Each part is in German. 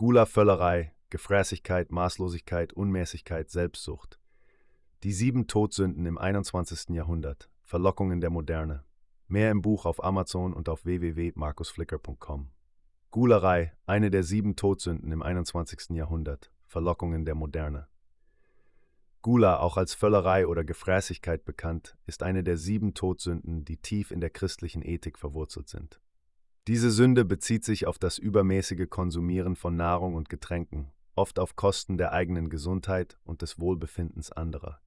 Gula-Völlerei, Gefräßigkeit, Maßlosigkeit, Unmäßigkeit, Selbstsucht. Die sieben Todsünden im 21. Jahrhundert. Verlockungen der Moderne. Mehr im Buch auf Amazon und auf www.markusflicker.com. Gulerei, eine der sieben Todsünden im 21. Jahrhundert. Verlockungen der Moderne. Gula, auch als Völlerei oder Gefräßigkeit bekannt, ist eine der sieben Todsünden, die tief in der christlichen Ethik verwurzelt sind. Diese Sünde bezieht sich auf das übermäßige Konsumieren von Nahrung und Getränken, oft auf Kosten der eigenen Gesundheit und des Wohlbefindens anderer.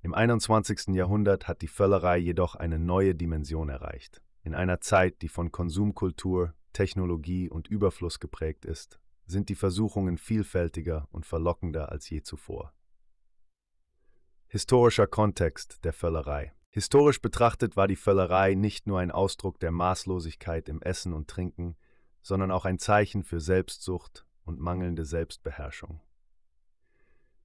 Im 21. Jahrhundert hat die Völlerei jedoch eine neue Dimension erreicht. In einer Zeit, die von Konsumkultur, Technologie und Überfluss geprägt ist, sind die Versuchungen vielfältiger und verlockender als je zuvor. Historischer Kontext der Völlerei Historisch betrachtet war die Völlerei nicht nur ein Ausdruck der Maßlosigkeit im Essen und Trinken, sondern auch ein Zeichen für Selbstsucht und mangelnde Selbstbeherrschung.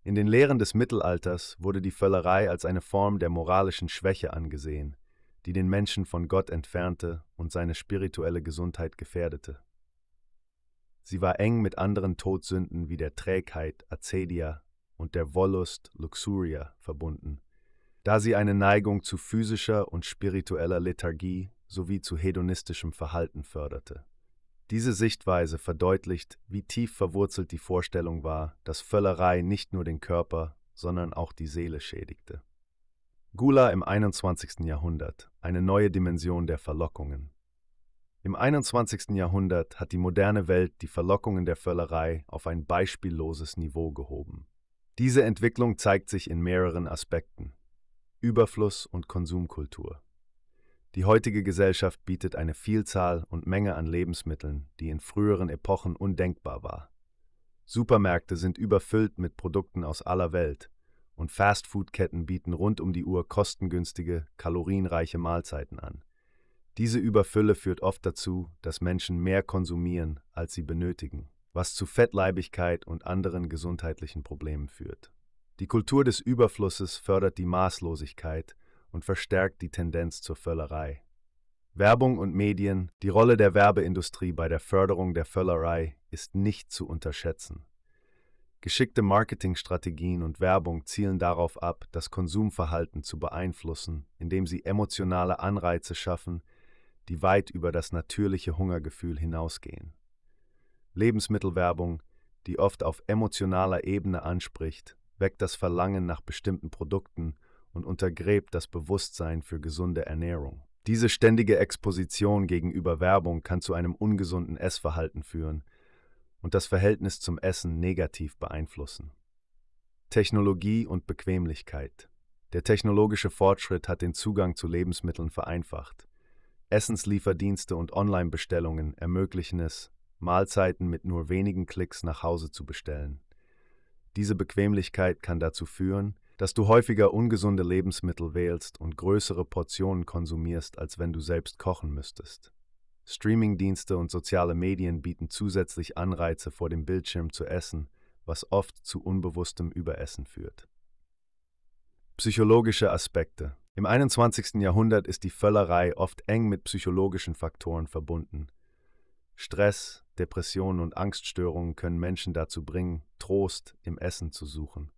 In den Lehren des Mittelalters wurde die Völlerei als eine Form der moralischen Schwäche angesehen, die den Menschen von Gott entfernte und seine spirituelle Gesundheit gefährdete. Sie war eng mit anderen Todsünden wie der Trägheit, Acedia, und der Wollust, Luxuria, verbunden da sie eine Neigung zu physischer und spiritueller Lethargie sowie zu hedonistischem Verhalten förderte. Diese Sichtweise verdeutlicht, wie tief verwurzelt die Vorstellung war, dass Völlerei nicht nur den Körper, sondern auch die Seele schädigte. Gula im 21. Jahrhundert, eine neue Dimension der Verlockungen. Im 21. Jahrhundert hat die moderne Welt die Verlockungen der Völlerei auf ein beispielloses Niveau gehoben. Diese Entwicklung zeigt sich in mehreren Aspekten. Überfluss und Konsumkultur. Die heutige Gesellschaft bietet eine Vielzahl und Menge an Lebensmitteln, die in früheren Epochen undenkbar war. Supermärkte sind überfüllt mit Produkten aus aller Welt und Fastfood-Ketten bieten rund um die Uhr kostengünstige, kalorienreiche Mahlzeiten an. Diese Überfülle führt oft dazu, dass Menschen mehr konsumieren, als sie benötigen, was zu Fettleibigkeit und anderen gesundheitlichen Problemen führt. Die Kultur des Überflusses fördert die Maßlosigkeit und verstärkt die Tendenz zur Völlerei. Werbung und Medien, die Rolle der Werbeindustrie bei der Förderung der Völlerei ist nicht zu unterschätzen. Geschickte Marketingstrategien und Werbung zielen darauf ab, das Konsumverhalten zu beeinflussen, indem sie emotionale Anreize schaffen, die weit über das natürliche Hungergefühl hinausgehen. Lebensmittelwerbung, die oft auf emotionaler Ebene anspricht, weckt das Verlangen nach bestimmten Produkten und untergräbt das Bewusstsein für gesunde Ernährung. Diese ständige Exposition gegenüber Werbung kann zu einem ungesunden Essverhalten führen und das Verhältnis zum Essen negativ beeinflussen. Technologie und Bequemlichkeit. Der technologische Fortschritt hat den Zugang zu Lebensmitteln vereinfacht. Essenslieferdienste und Online-Bestellungen ermöglichen es, Mahlzeiten mit nur wenigen Klicks nach Hause zu bestellen. Diese Bequemlichkeit kann dazu führen, dass du häufiger ungesunde Lebensmittel wählst und größere Portionen konsumierst, als wenn du selbst kochen müsstest. Streamingdienste und soziale Medien bieten zusätzlich Anreize, vor dem Bildschirm zu essen, was oft zu unbewusstem Überessen führt. Psychologische Aspekte Im 21. Jahrhundert ist die Völlerei oft eng mit psychologischen Faktoren verbunden, Stress, Depressionen und Angststörungen können Menschen dazu bringen, Trost im Essen zu suchen.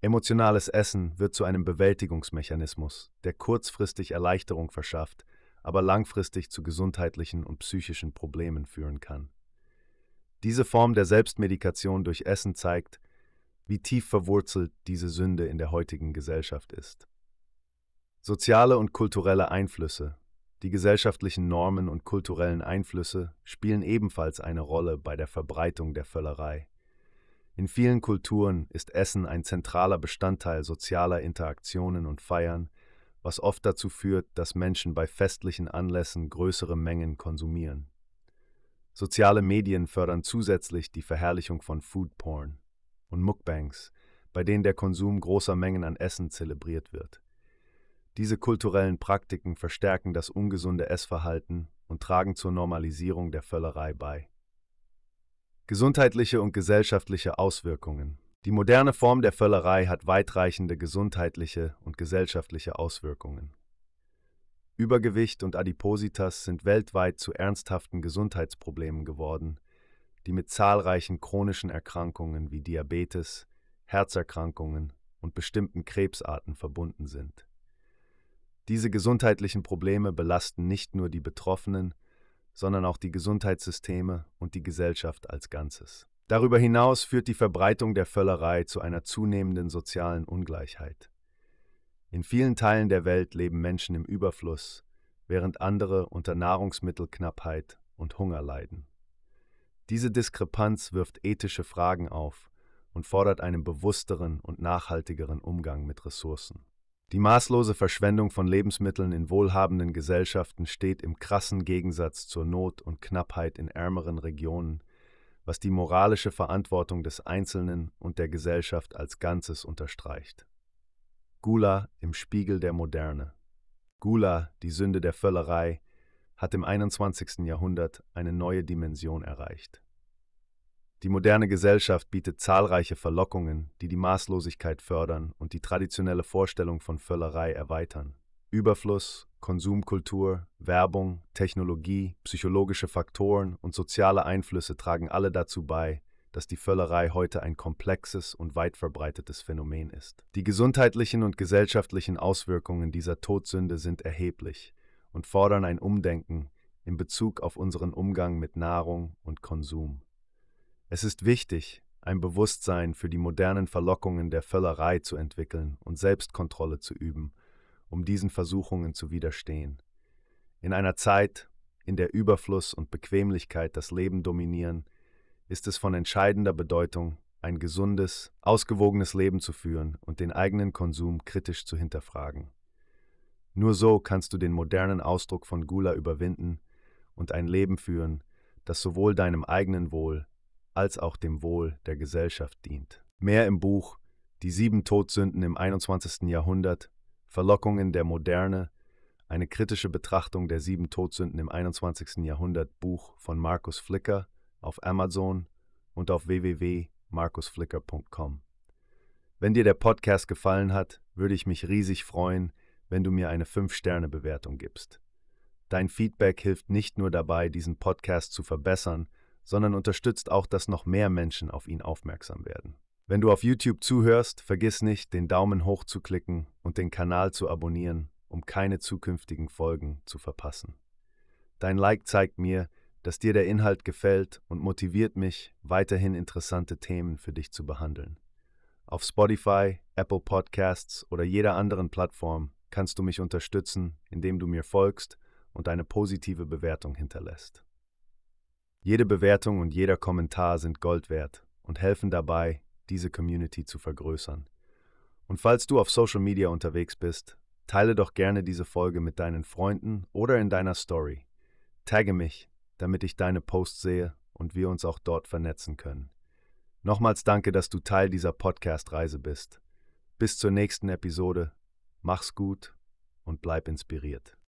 Emotionales Essen wird zu einem Bewältigungsmechanismus, der kurzfristig Erleichterung verschafft, aber langfristig zu gesundheitlichen und psychischen Problemen führen kann. Diese Form der Selbstmedikation durch Essen zeigt, wie tief verwurzelt diese Sünde in der heutigen Gesellschaft ist. Soziale und kulturelle Einflüsse die gesellschaftlichen Normen und kulturellen Einflüsse spielen ebenfalls eine Rolle bei der Verbreitung der Völlerei. In vielen Kulturen ist Essen ein zentraler Bestandteil sozialer Interaktionen und Feiern, was oft dazu führt, dass Menschen bei festlichen Anlässen größere Mengen konsumieren. Soziale Medien fördern zusätzlich die Verherrlichung von Food Porn und Mukbangs, bei denen der Konsum großer Mengen an Essen zelebriert wird. Diese kulturellen Praktiken verstärken das ungesunde Essverhalten und tragen zur Normalisierung der Völlerei bei. Gesundheitliche und gesellschaftliche Auswirkungen Die moderne Form der Völlerei hat weitreichende gesundheitliche und gesellschaftliche Auswirkungen. Übergewicht und Adipositas sind weltweit zu ernsthaften Gesundheitsproblemen geworden, die mit zahlreichen chronischen Erkrankungen wie Diabetes, Herzerkrankungen und bestimmten Krebsarten verbunden sind. Diese gesundheitlichen Probleme belasten nicht nur die Betroffenen, sondern auch die Gesundheitssysteme und die Gesellschaft als Ganzes. Darüber hinaus führt die Verbreitung der Völlerei zu einer zunehmenden sozialen Ungleichheit. In vielen Teilen der Welt leben Menschen im Überfluss, während andere unter Nahrungsmittelknappheit und Hunger leiden. Diese Diskrepanz wirft ethische Fragen auf und fordert einen bewussteren und nachhaltigeren Umgang mit Ressourcen. Die maßlose Verschwendung von Lebensmitteln in wohlhabenden Gesellschaften steht im krassen Gegensatz zur Not und Knappheit in ärmeren Regionen, was die moralische Verantwortung des Einzelnen und der Gesellschaft als Ganzes unterstreicht. Gula im Spiegel der Moderne. Gula, die Sünde der Völlerei, hat im 21. Jahrhundert eine neue Dimension erreicht. Die moderne Gesellschaft bietet zahlreiche Verlockungen, die die Maßlosigkeit fördern und die traditionelle Vorstellung von Völlerei erweitern. Überfluss, Konsumkultur, Werbung, Technologie, psychologische Faktoren und soziale Einflüsse tragen alle dazu bei, dass die Völlerei heute ein komplexes und weit verbreitetes Phänomen ist. Die gesundheitlichen und gesellschaftlichen Auswirkungen dieser Todsünde sind erheblich und fordern ein Umdenken in Bezug auf unseren Umgang mit Nahrung und Konsum. Es ist wichtig, ein Bewusstsein für die modernen Verlockungen der Völlerei zu entwickeln und Selbstkontrolle zu üben, um diesen Versuchungen zu widerstehen. In einer Zeit, in der Überfluss und Bequemlichkeit das Leben dominieren, ist es von entscheidender Bedeutung, ein gesundes, ausgewogenes Leben zu führen und den eigenen Konsum kritisch zu hinterfragen. Nur so kannst du den modernen Ausdruck von Gula überwinden und ein Leben führen, das sowohl deinem eigenen Wohl als auch dem Wohl der Gesellschaft dient. Mehr im Buch Die sieben Todsünden im 21. Jahrhundert, Verlockungen der Moderne, eine kritische Betrachtung der sieben Todsünden im 21. Jahrhundert Buch von Markus Flicker auf Amazon und auf www.markusflicker.com. Wenn dir der Podcast gefallen hat, würde ich mich riesig freuen, wenn du mir eine 5-Sterne-Bewertung gibst. Dein Feedback hilft nicht nur dabei, diesen Podcast zu verbessern, sondern unterstützt auch, dass noch mehr Menschen auf ihn aufmerksam werden. Wenn du auf YouTube zuhörst, vergiss nicht, den Daumen hoch zu klicken und den Kanal zu abonnieren, um keine zukünftigen Folgen zu verpassen. Dein Like zeigt mir, dass dir der Inhalt gefällt und motiviert mich, weiterhin interessante Themen für dich zu behandeln. Auf Spotify, Apple Podcasts oder jeder anderen Plattform kannst du mich unterstützen, indem du mir folgst und eine positive Bewertung hinterlässt. Jede Bewertung und jeder Kommentar sind Gold wert und helfen dabei, diese Community zu vergrößern. Und falls du auf Social Media unterwegs bist, teile doch gerne diese Folge mit deinen Freunden oder in deiner Story. Tagge mich, damit ich deine Posts sehe und wir uns auch dort vernetzen können. Nochmals danke, dass du Teil dieser Podcast-Reise bist. Bis zur nächsten Episode. Mach's gut und bleib inspiriert.